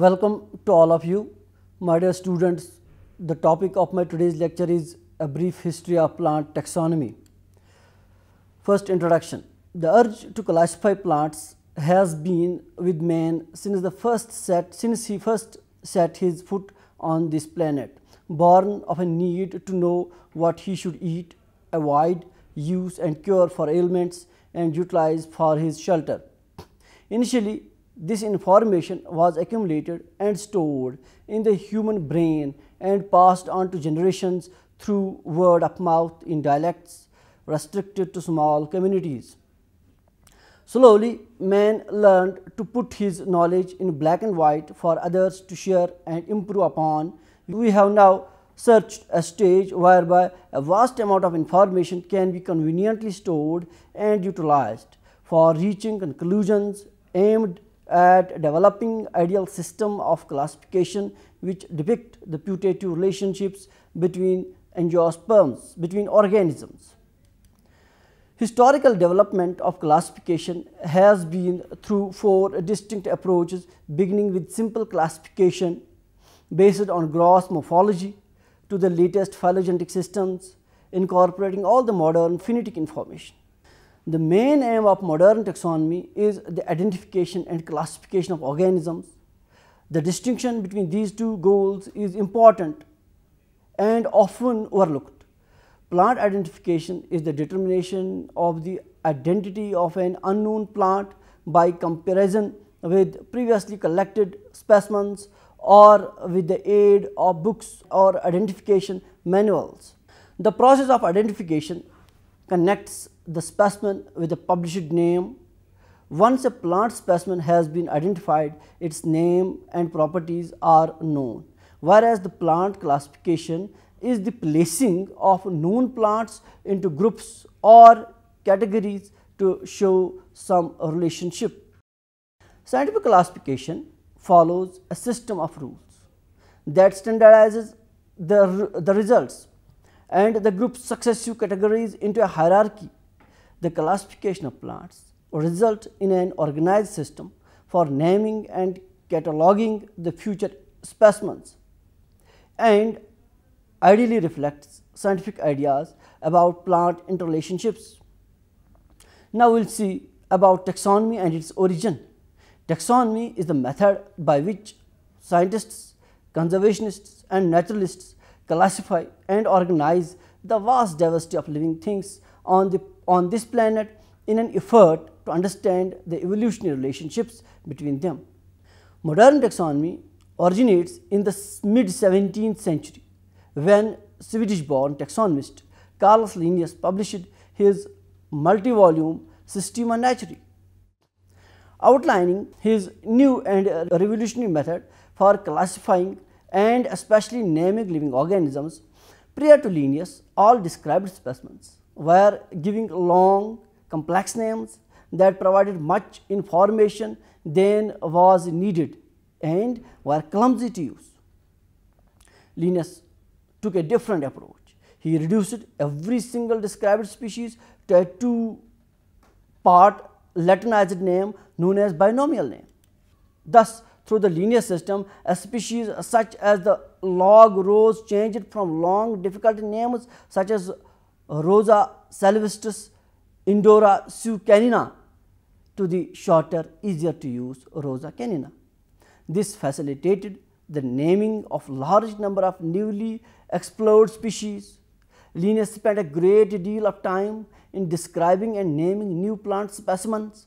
Welcome to all of you. My dear students, the topic of my today's lecture is a brief history of plant taxonomy. First introduction. The urge to classify plants has been with man since the first set since he first set his foot on this planet, born of a need to know what he should eat, avoid, use and cure for ailments and utilize for his shelter. Initially, this information was accumulated and stored in the human brain and passed on to generations through word of mouth in dialects restricted to small communities. Slowly, man learned to put his knowledge in black and white for others to share and improve upon. We have now searched a stage whereby a vast amount of information can be conveniently stored and utilized for reaching conclusions aimed at developing ideal system of classification which depict the putative relationships between angiosperms between organisms. Historical development of classification has been through four distinct approaches beginning with simple classification based on gross morphology to the latest phylogenetic systems incorporating all the modern phenetic information. The main aim of modern taxonomy is the identification and classification of organisms. The distinction between these two goals is important and often overlooked. Plant identification is the determination of the identity of an unknown plant by comparison with previously collected specimens or with the aid of books or identification manuals. The process of identification connects the specimen with a published name. Once a plant specimen has been identified, its name and properties are known, whereas the plant classification is the placing of known plants into groups or categories to show some relationship. Scientific classification follows a system of rules that standardizes the, the results and the group's successive categories into a hierarchy the classification of plants result in an organized system for naming and cataloging the future specimens and ideally reflects scientific ideas about plant interrelationships. Now, we will see about taxonomy and its origin. Taxonomy is the method by which scientists, conservationists and naturalists classify and organize the vast diversity of living things on, the, on this planet in an effort to understand the evolutionary relationships between them. Modern taxonomy originates in the mid 17th century when Swedish born taxonomist Carlos Linnaeus published his multi volume Systema Naturae, outlining his new and revolutionary method for classifying and especially naming living organisms. Prior to Linnaeus, all described specimens were giving long complex names that provided much information than was needed and were clumsy to use. Linus took a different approach. He reduced every single described species to a two-part Latinized name known as binomial name. Thus, through the linear system, a species such as the log rose changed from long difficult names such as Rosa salvestris, Indora sucanina to the shorter, easier to use Rosa canina. This facilitated the naming of large number of newly explored species. Linnaeus spent a great deal of time in describing and naming new plant specimens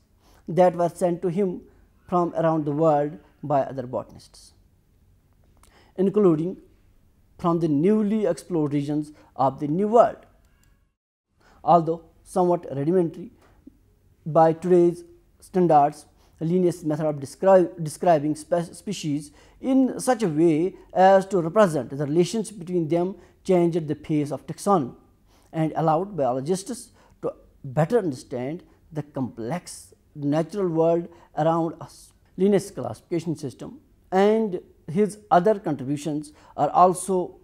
that were sent to him from around the world by other botanists, including from the newly explored regions of the New World. Although somewhat rudimentary, by today's standards, Linnaeus' method of describing spe species in such a way as to represent the relationship between them changed the face of taxonomy and allowed biologists to better understand the complex natural world around us. Linus classification system and his other contributions are also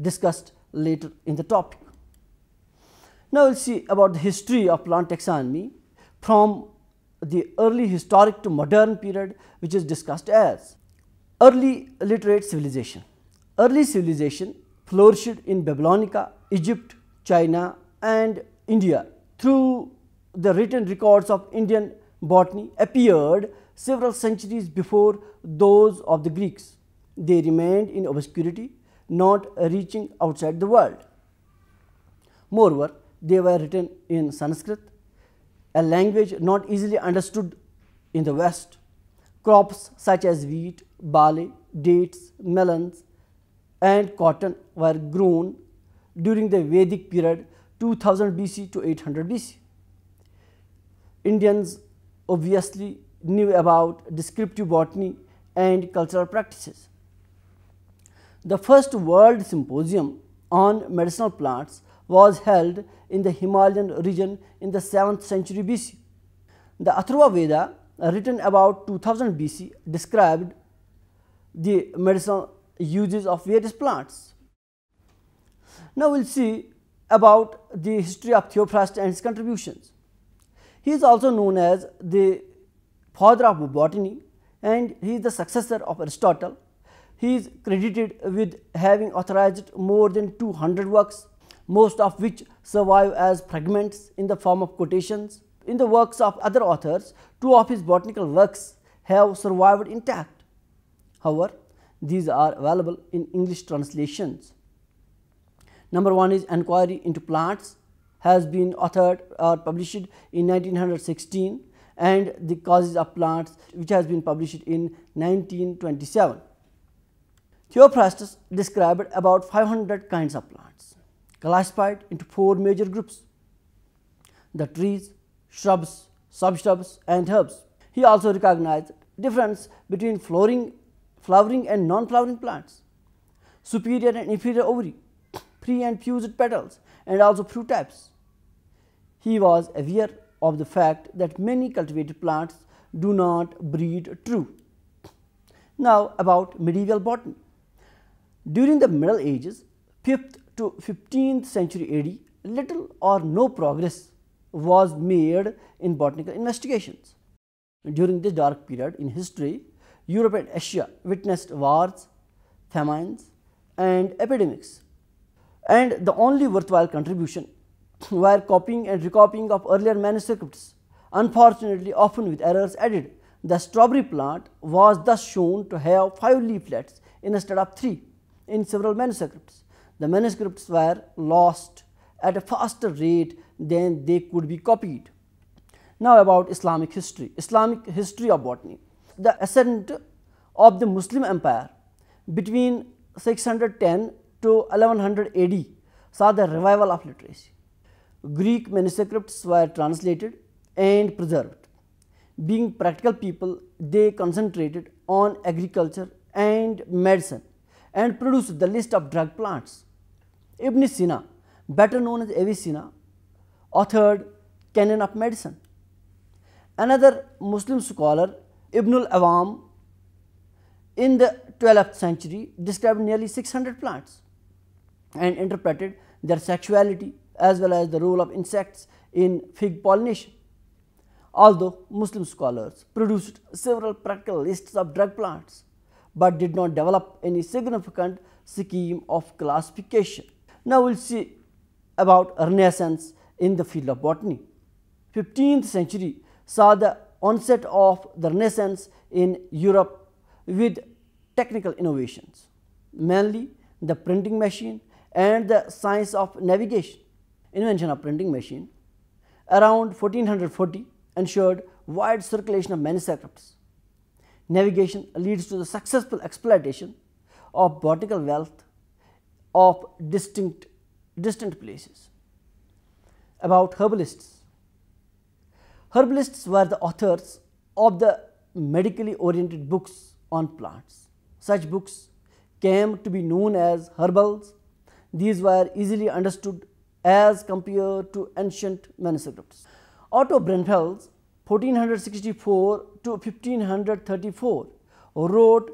discussed later in the topic. Now, we will see about the history of plant taxonomy from the early historic to modern period which is discussed as early literate civilization. Early civilization flourished in Babylonica, Egypt, China and India through the written records of Indian botany appeared several centuries before those of the Greeks. They remained in obscurity, not reaching outside the world. Moreover, they were written in Sanskrit, a language not easily understood in the West. Crops such as wheat, barley, dates, melons and cotton were grown during the Vedic period 2000 BC to 800 BC. Indians obviously knew about descriptive botany and cultural practices. The first World Symposium on medicinal plants was held in the Himalayan region in the 7th century BC. The Atharva Veda, written about 2000 BC, described the medicinal uses of various plants. Now, we will see about the history of Theophrastus and his contributions. He is also known as the father of botany and he is the successor of Aristotle. He is credited with having authorized more than 200 works, most of which survive as fragments in the form of quotations. In the works of other authors, two of his botanical works have survived intact. However, these are available in English translations. Number one is Enquiry into Plants has been authored or published in 1916 and the causes of plants which has been published in 1927. Theophrastus described about 500 kinds of plants classified into four major groups the trees, shrubs, subshrubs and herbs. He also recognized difference between flowering, flowering and non-flowering plants, superior and inferior ovary, free and fused petals and also fruit types. He was aware of the fact that many cultivated plants do not breed true. Now about medieval botany. During the Middle Ages, 5th to 15th century AD, little or no progress was made in botanical investigations. During this dark period in history, Europe and Asia witnessed wars, famines and epidemics. And the only worthwhile contribution were copying and recopying of earlier manuscripts, unfortunately often with errors added. The strawberry plant was thus shown to have five leaflets instead of three in several manuscripts. The manuscripts were lost at a faster rate than they could be copied. Now about Islamic history, Islamic history of botany. The ascent of the Muslim empire between 610 to 1100 AD saw the revival of literacy. Greek manuscripts were translated and preserved. Being practical people, they concentrated on agriculture and medicine and produced the list of drug plants. Ibn Sina, better known as Avicenna, authored Canon of Medicine. Another Muslim scholar, Ibn al-Awam, in the 12th century described nearly 600 plants and interpreted their sexuality, as well as the role of insects in fig pollination. Although Muslim scholars produced several practical lists of drug plants, but did not develop any significant scheme of classification. Now, we will see about renaissance in the field of botany. 15th century saw the onset of the renaissance in Europe with technical innovations, mainly the printing machine and the science of navigation invention of printing machine around 1440 ensured wide circulation of manuscripts. Navigation leads to the successful exploitation of botanical wealth of distinct distant places. About herbalists. Herbalists were the authors of the medically oriented books on plants. Such books came to be known as herbals. These were easily understood as compared to ancient manuscripts. Otto Brenfels 1464 to 1534 wrote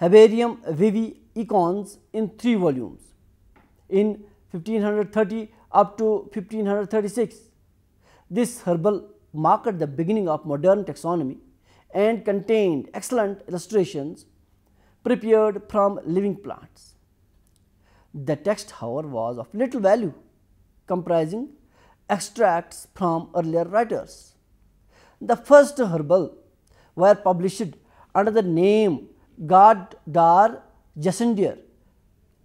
Haberium Vivi Icons in three volumes. In 1530 up to 1536, this herbal marked the beginning of modern taxonomy and contained excellent illustrations prepared from living plants. The text however was of little value comprising extracts from earlier writers. The first herbal were published under the name Dar Jacindier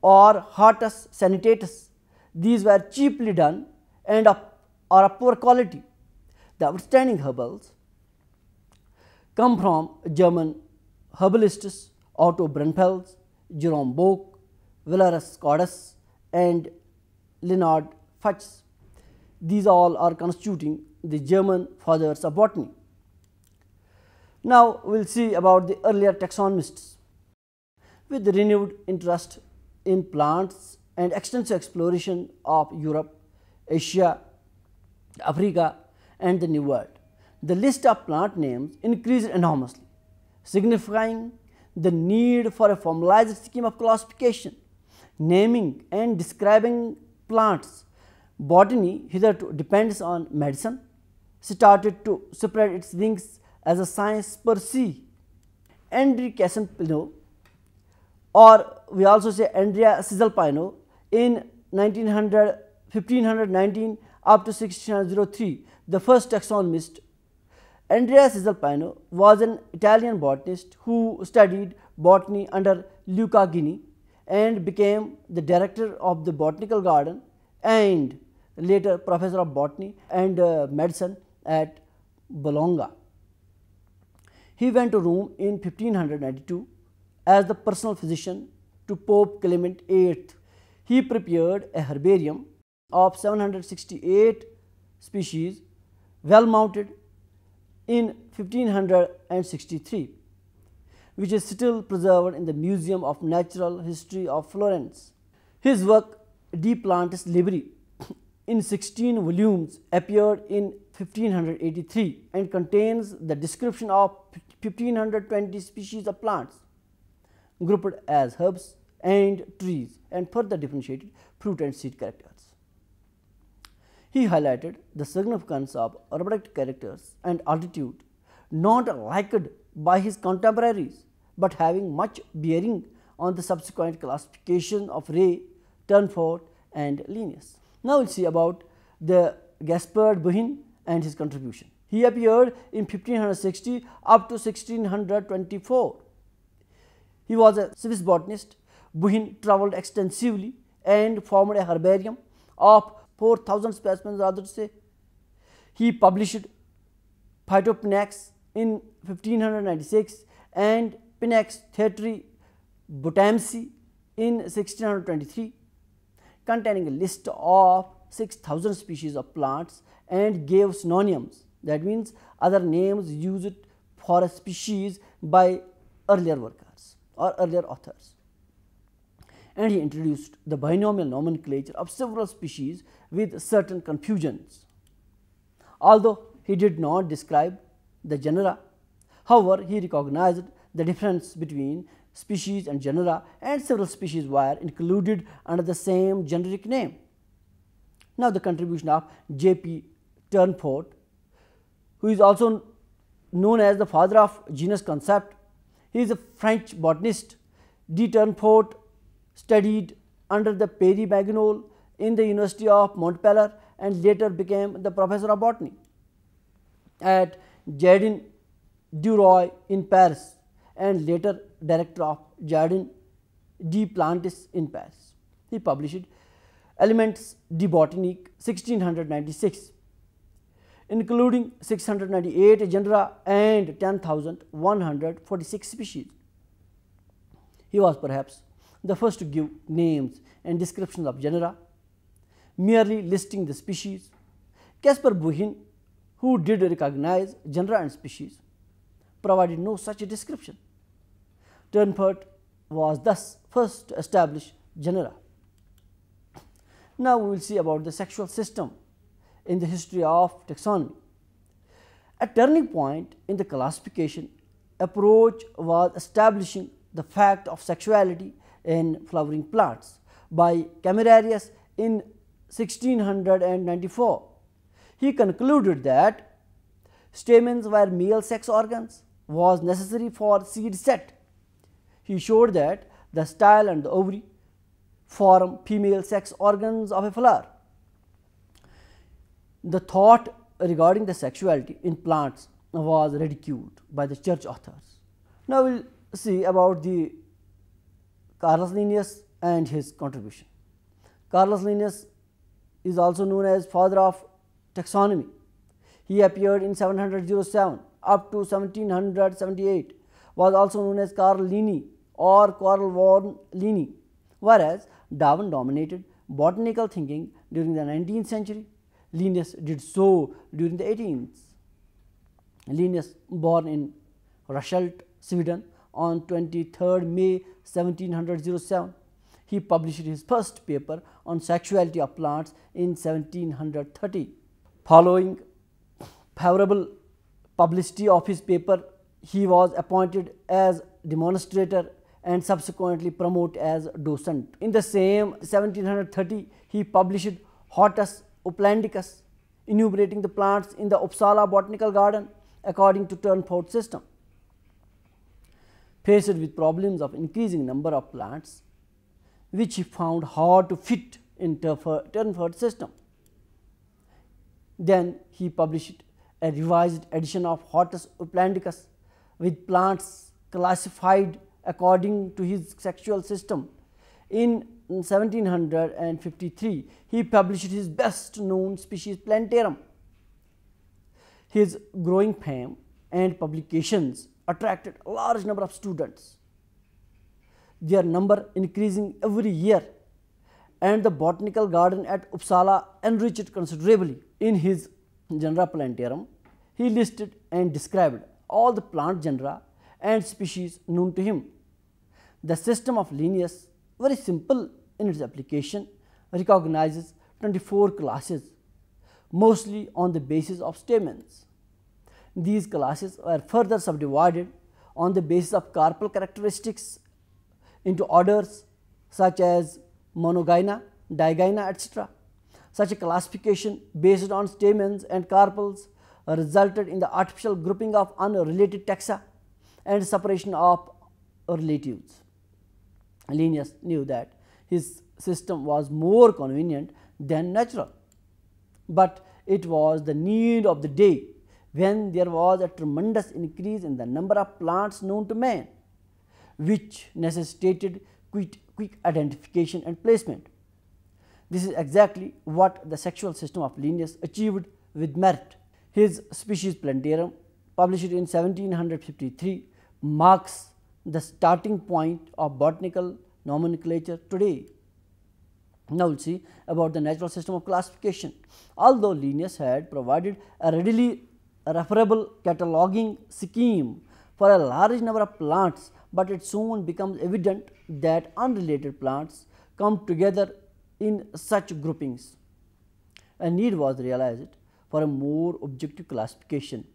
or Hortus Sanitatus. These were cheaply done and of, are of poor quality. The outstanding herbals come from German herbalists Otto Brennfels, Jerome Bock, Villarus Cordus and Leonard Fuchs. These all are constituting the German fathers of botany. Now, we will see about the earlier taxonomists. With renewed interest in plants and extensive exploration of Europe, Asia, Africa and the New World, the list of plant names increased enormously, signifying the need for a formalized scheme of classification naming and describing plants. Botany hitherto depends on medicine, started to spread its wings as a science per se. Andrea Casimplano or we also say Andrea Cisalpino in 1900, 1519 up to 1603, the first taxonomist. Andrea Cisalpino was an Italian botanist who studied botany under Luca Guinea and became the director of the botanical garden and later professor of botany and uh, medicine at Bologna. He went to Rome in 1592 as the personal physician to Pope Clement VIII. He prepared a herbarium of 768 species well mounted in 1563 which is still preserved in the Museum of Natural History of Florence. His work De Plantis Libri in 16 volumes appeared in 1583 and contains the description of 1520 species of plants grouped as herbs and trees and further differentiated fruit and seed characters. He highlighted the significance of herbitic characters and altitude not liked by his contemporaries but having much bearing on the subsequent classification of Ray, Turnfort and Linnaeus. Now, we will see about the Gaspard Buhin and his contribution. He appeared in 1560 up to 1624. He was a Swiss botanist. Buhin travelled extensively and formed a herbarium of 4000 specimens rather to say. He published Phytopnax in 1596 and Pinax Theatri Butamsi in 1623 containing a list of 6000 species of plants and gave synonyms that means other names used for a species by earlier workers or earlier authors. And he introduced the binomial nomenclature of several species with certain confusions. Although he did not describe the genera, however, he recognized the difference between species and genera and several species were included under the same generic name. Now, the contribution of J. P. Turnfort, who is also known as the father of genus concept. He is a French botanist. D. Turnfort studied under the Perry Maginol in the University of Montpellier and later became the professor of botany at Jardin du Roy in Paris and later director of Jardin de Plantis in Paris. He published Elements de Botanique 1696, including 698 genera and 10,146 species. He was perhaps the first to give names and descriptions of genera, merely listing the species. Caspar Buhin, who did recognize genera and species, provided no such description. Turnpert was thus first to establish genera. Now, we will see about the sexual system in the history of taxonomy. A turning point in the classification approach was establishing the fact of sexuality in flowering plants by Camerarius in 1694. He concluded that stamens were male sex organs was necessary for seed set he showed that the style and the ovary form female sex organs of a flower. The thought regarding the sexuality in plants was ridiculed by the church authors. Now, we will see about the Carlos Linnaeus and his contribution. Carlos Linnaeus is also known as father of taxonomy. He appeared in 707 up to 1778, was also known as Carl Linnaeus or Karl von Linné, whereas Darwin dominated botanical thinking during the 19th century. Linnaeus did so during the 18th. Linnaeus born in Russelt, Sweden on 23rd May 1707. He published his first paper on sexuality of plants in 1730. Following favorable publicity of his paper, he was appointed as demonstrator and subsequently promote as docent. In the same 1730, he published Hortus Uplandicus, enumerating the plants in the Uppsala Botanical Garden according to Turnford system. Faced with problems of increasing number of plants, which he found hard to fit in Turnford system. Then he published a revised edition of Hortus Uplandicus with plants classified according to his sexual system. In 1753, he published his best known species Plantarum. His growing fame and publications attracted a large number of students, their number increasing every year and the botanical garden at Uppsala enriched considerably. In his genera Plantarum, he listed and described all the plant genera and species known to him. The system of linears, very simple in its application, recognizes 24 classes, mostly on the basis of stamens. These classes were further subdivided on the basis of carpal characteristics into orders such as monogyna, digyna, etc. Such a classification based on stamens and carpels resulted in the artificial grouping of unrelated taxa and separation of relatives. Linnaeus knew that his system was more convenient than natural, but it was the need of the day when there was a tremendous increase in the number of plants known to man, which necessitated quick, quick identification and placement. This is exactly what the sexual system of Linnaeus achieved with merit. His Species Plantarum, published in 1753, marks the starting point of botanical nomenclature today. Now, we will see about the natural system of classification. Although Linnaeus had provided a readily referable cataloging scheme for a large number of plants, but it soon becomes evident that unrelated plants come together in such groupings. A need was realized for a more objective classification.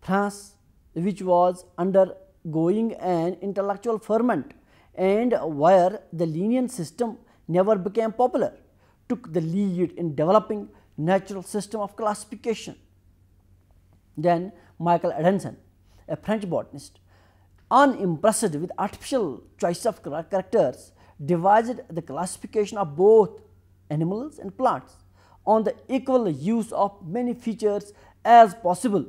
France, which was under going an intellectual ferment and where the Lenin system never became popular took the lead in developing natural system of classification. Then Michael Adanson, a French botanist, unimpressed with artificial choice of characters, devised the classification of both animals and plants on the equal use of many features as possible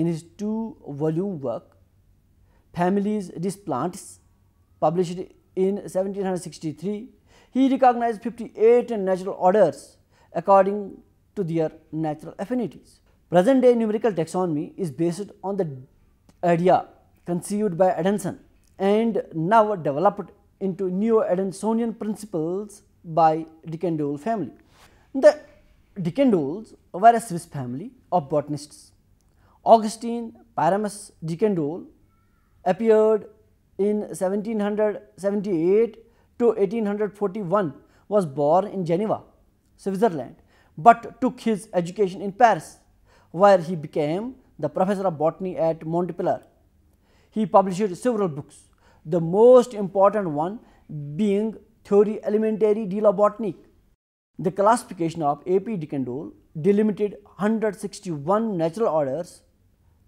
in his two volume work Families Displants published in 1763 he recognized 58 natural orders according to their natural affinities. Present day numerical taxonomy is based on the idea conceived by Adamson and now developed into neo-Adamsonian principles by Dickendall family. The Dickendols were a Swiss family of botanists Augustine Pyramus Deacon appeared in 1778 to 1841 was born in Geneva, Switzerland, but took his education in Paris, where he became the professor of botany at Montpellier. He published several books, the most important one being Theory Elementary de la Botanique. The classification of A.P. Deacon delimited 161 natural orders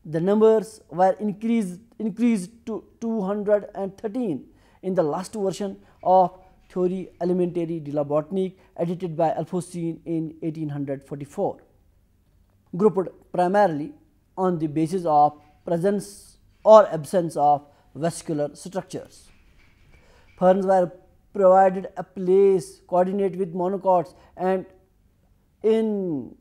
the numbers were increased, increased to 213 in the last version of Theory Elementary de la Botanique edited by Alphonsine in 1844, grouped primarily on the basis of presence or absence of vascular structures. Ferns were provided a place coordinate with monocots and in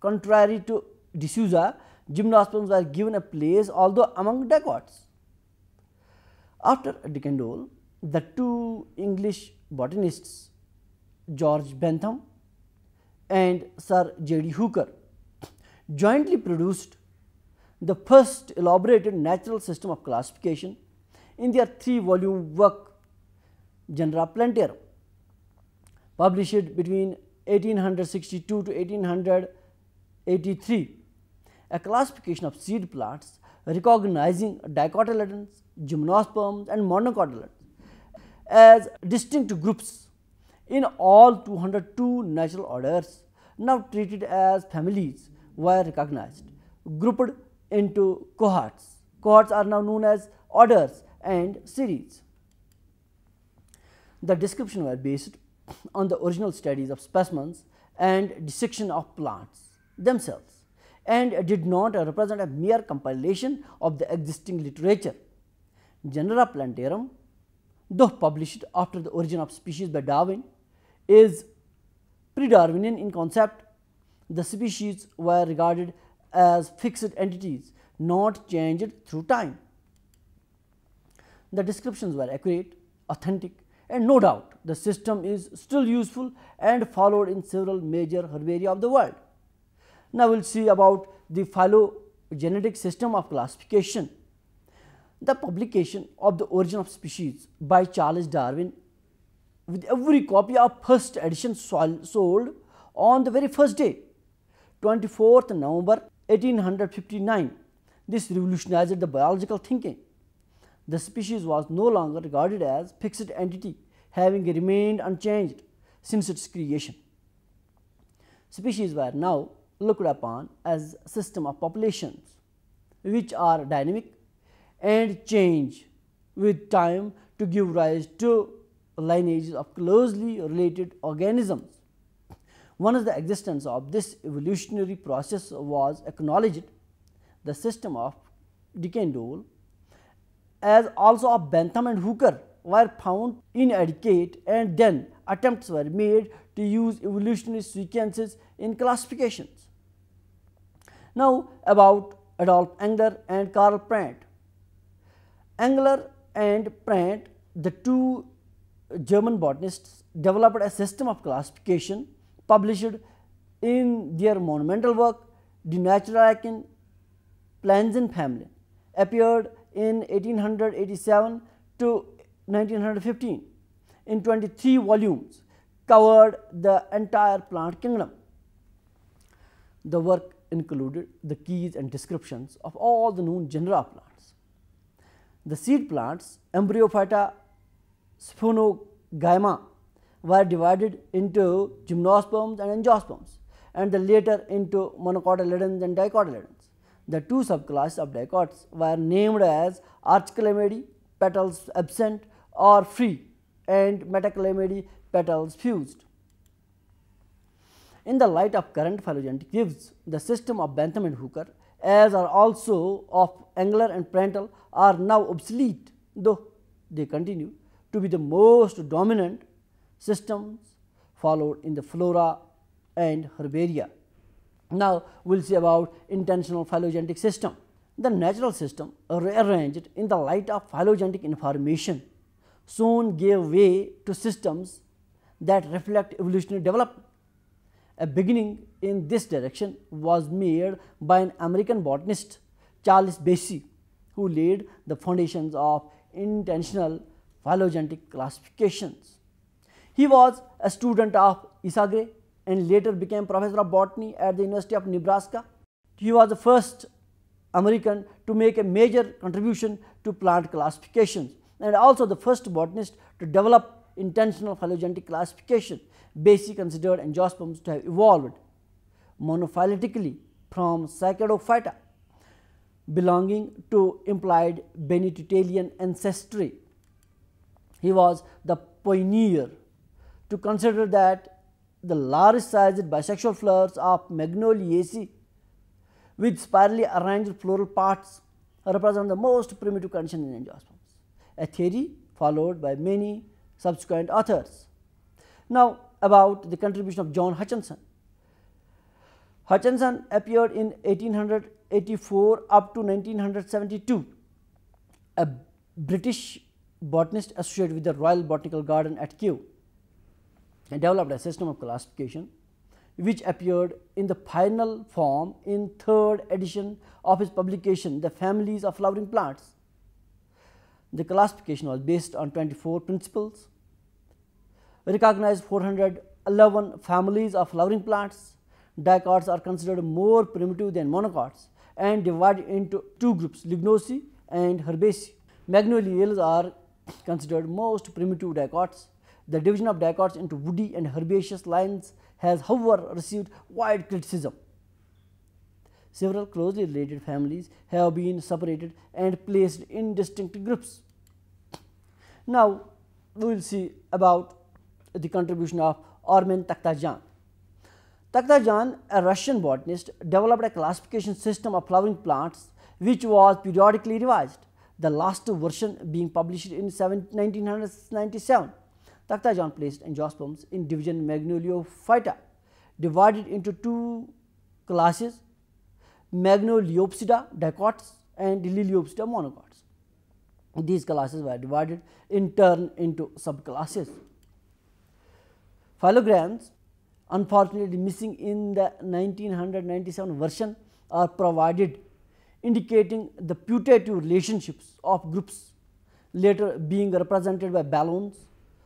contrary to D'Souza, gymnosperms were given a place although among dacots. After Decandolle, the two English botanists George Bentham and Sir J. D. Hooker jointly produced the first elaborated natural system of classification in their three volume work Genera Plantarum published between 1862 to 1883 a classification of seed plants recognizing dicotyledons, gymnosperms and monocotyledons as distinct groups in all 202 natural orders now treated as families were recognized, grouped into cohorts. Cohorts are now known as orders and series. The description were based on the original studies of specimens and dissection of plants themselves and did not represent a mere compilation of the existing literature. Genera Plantarum, though published after the origin of species by Darwin, is pre-Darwinian in concept. The species were regarded as fixed entities, not changed through time. The descriptions were accurate, authentic and no doubt the system is still useful and followed in several major herbaria of the world. Now, we will see about the phylogenetic system of classification. The publication of the origin of species by Charles Darwin with every copy of first edition sold on the very first day 24th November 1859. This revolutionized the biological thinking. The species was no longer regarded as fixed entity having remained unchanged since its creation. Species were now looked upon as system of populations which are dynamic and change with time to give rise to lineages of closely related organisms. One of the existence of this evolutionary process was acknowledged, the system of Decandolle as also of Bentham and Hooker were found inadequate and then attempts were made to use evolutionary sequences in classifications. Now, about Adolf Engler and Karl Prant. Engler and Prant, the two German botanists, developed a system of classification published in their monumental work, Plants Naturalien Families*, appeared in 1887 to 1915 in 23 volumes, covered the entire plant kingdom. The work included the keys and descriptions of all the known genera of plants. The seed plants Embryophyta Sphenogyma were divided into gymnosperms and angiosperms and the later into monocotyledons and dicotyledons. The two subclasses of dicots were named as archicalamidae petals absent or free and metacalamidae petals fused in the light of current phylogenetic gives the system of Bentham and Hooker as are also of Engler and Prandtl are now obsolete though they continue to be the most dominant systems followed in the flora and herbaria. Now, we will see about intentional phylogenetic system. The natural system rearranged in the light of phylogenetic information soon gave way to systems that reflect evolutionary development a beginning in this direction was made by an American botanist Charles Basie who laid the foundations of intentional phylogenetic classifications. He was a student of Isagre and later became professor of botany at the University of Nebraska. He was the first American to make a major contribution to plant classifications and also the first botanist to develop intentional phylogenetic classification basically considered angiosperms to have evolved monophyletically from cycadophyta, belonging to implied benititalian ancestry. He was the pioneer to consider that the large-sized bisexual flowers of Magnoliaceae with spirally arranged floral parts represent the most primitive condition in angiosperms, a theory followed by many subsequent authors. Now, about the contribution of John Hutchinson. Hutchinson appeared in 1884 up to 1972, a British botanist associated with the Royal Botanical Garden at Kew and developed a system of classification which appeared in the final form in third edition of his publication the families of flowering plants. The classification was based on 24 principles recognized 411 families of flowering plants. Dicots are considered more primitive than monocots and divided into two groups lignosi and herbaceae. Magnoliales are considered most primitive dicots. The division of dicots into woody and herbaceous lines has however received wide criticism. Several closely related families have been separated and placed in distinct groups. Now, we will see about the contribution of Armen Takhtajan. Takhtajan, a Russian botanist, developed a classification system of flowering plants which was periodically revised, the last version being published in 1997. Takhtajan placed angiosperms in division Magnoliophyta, divided into two classes, Magnoliopsida dicots and Liliopsida monocots. These classes were divided in turn into subclasses phylograms unfortunately missing in the 1997 version are provided indicating the putative relationships of groups later being represented by balloons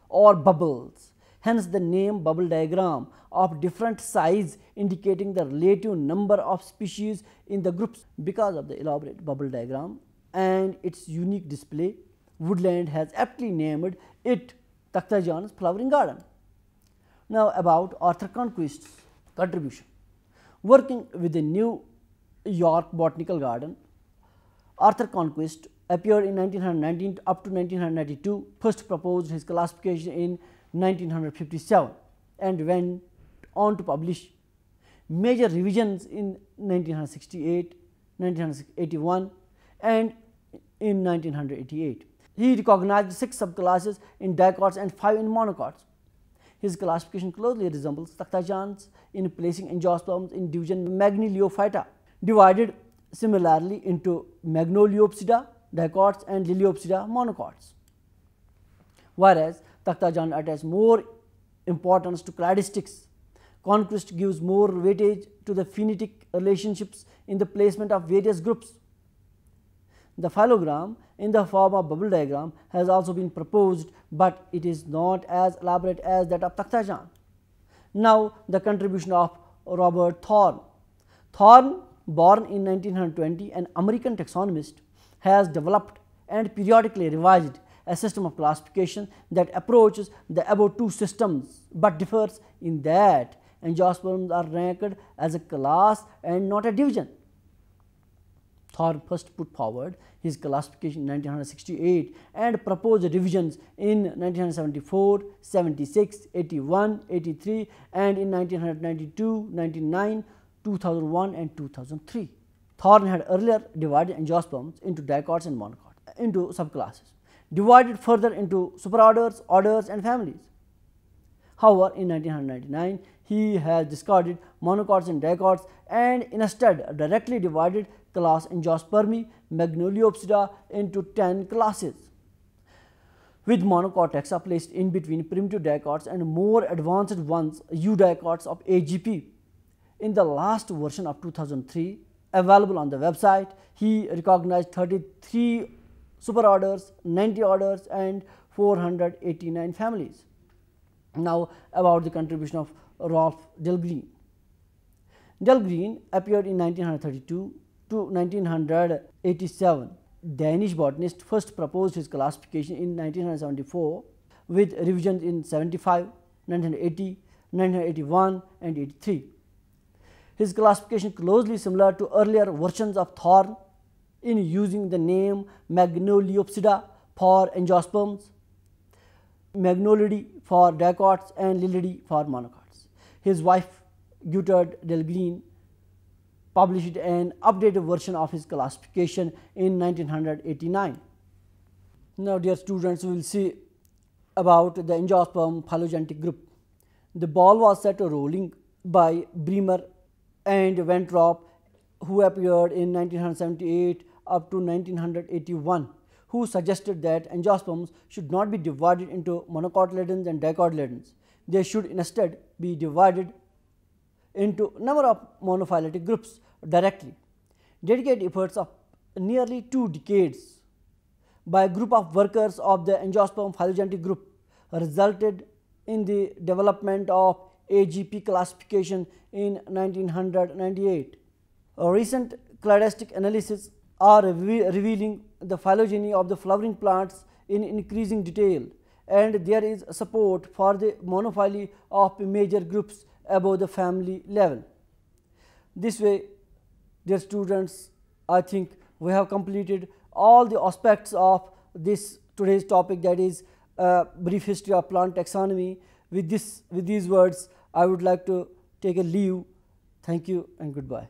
or bubbles. Hence, the name bubble diagram of different size indicating the relative number of species in the groups because of the elaborate bubble diagram and its unique display. Woodland has aptly named it Takhtajan's flowering garden. Now, about Arthur Conquest's contribution. Working with the New York Botanical Garden, Arthur Conquest appeared in 1919 up to 1992, first proposed his classification in 1957 and went on to publish major revisions in 1968, 1981 and in 1988. He recognized six subclasses in dicots and five in monocots. His classification closely resembles Takhtajan's in placing angiosperms in division Magnoliophyta, divided similarly into Magnoliopsida, dicots and Liliopsida, monocots. Whereas, Takhtajan attaches more importance to cladistics. Conquest gives more weightage to the phenetic relationships in the placement of various groups. The phylogram in the form of bubble diagram has also been proposed, but it is not as elaborate as that of Takhtajan. Now, the contribution of Robert Thorne. Thorne, born in 1920, an American taxonomist, has developed and periodically revised a system of classification that approaches the above two systems, but differs in that angiosperms are ranked as a class and not a division. Thor first put forward his classification in 1968 and proposed revisions in 1974, 76, 81, 83 and in 1992, 99, 2001 and 2003. Thorne had earlier divided angiosperms into dicots and monocots into subclasses, divided further into superorders, orders and families. However, in 1999, he has discarded monocots and dicots and instead directly divided class Angiospermi magnoliopsida into 10 classes. With are placed in between primitive dicots and more advanced ones eudicots of AGP. In the last version of 2003, available on the website, he recognized 33 superorders, 90 orders and 489 families. Now, about the contribution of Rolf Delgreen. Delgreen appeared in 1932 to 1987. Danish botanist first proposed his classification in 1974 with revisions in 75, 1980, 1981 and 83. His classification closely similar to earlier versions of Thorne in using the name Magnoliopsida for angiosperms Magnolidae for dicots and Lilidae for monocots. His wife Gertrude Delgreen published an updated version of his classification in 1989. Now dear students, we will see about the angiosperm phylogenetic group. The ball was set rolling by Bremer and Ventrop who appeared in 1978 up to 1981 who suggested that angiosperms should not be divided into monocotyledons and dicotyledons. They should instead be divided into number of monophyletic groups directly. Dedicated efforts of nearly two decades by a group of workers of the angiosperm phylogenetic group resulted in the development of AGP classification in 1998. A recent cladistic analysis are revealing the phylogeny of the flowering plants in increasing detail and there is support for the monophyly of major groups above the family level. This way dear students I think we have completed all the aspects of this today's topic that is brief history of plant taxonomy with this with these words I would like to take a leave thank you and goodbye.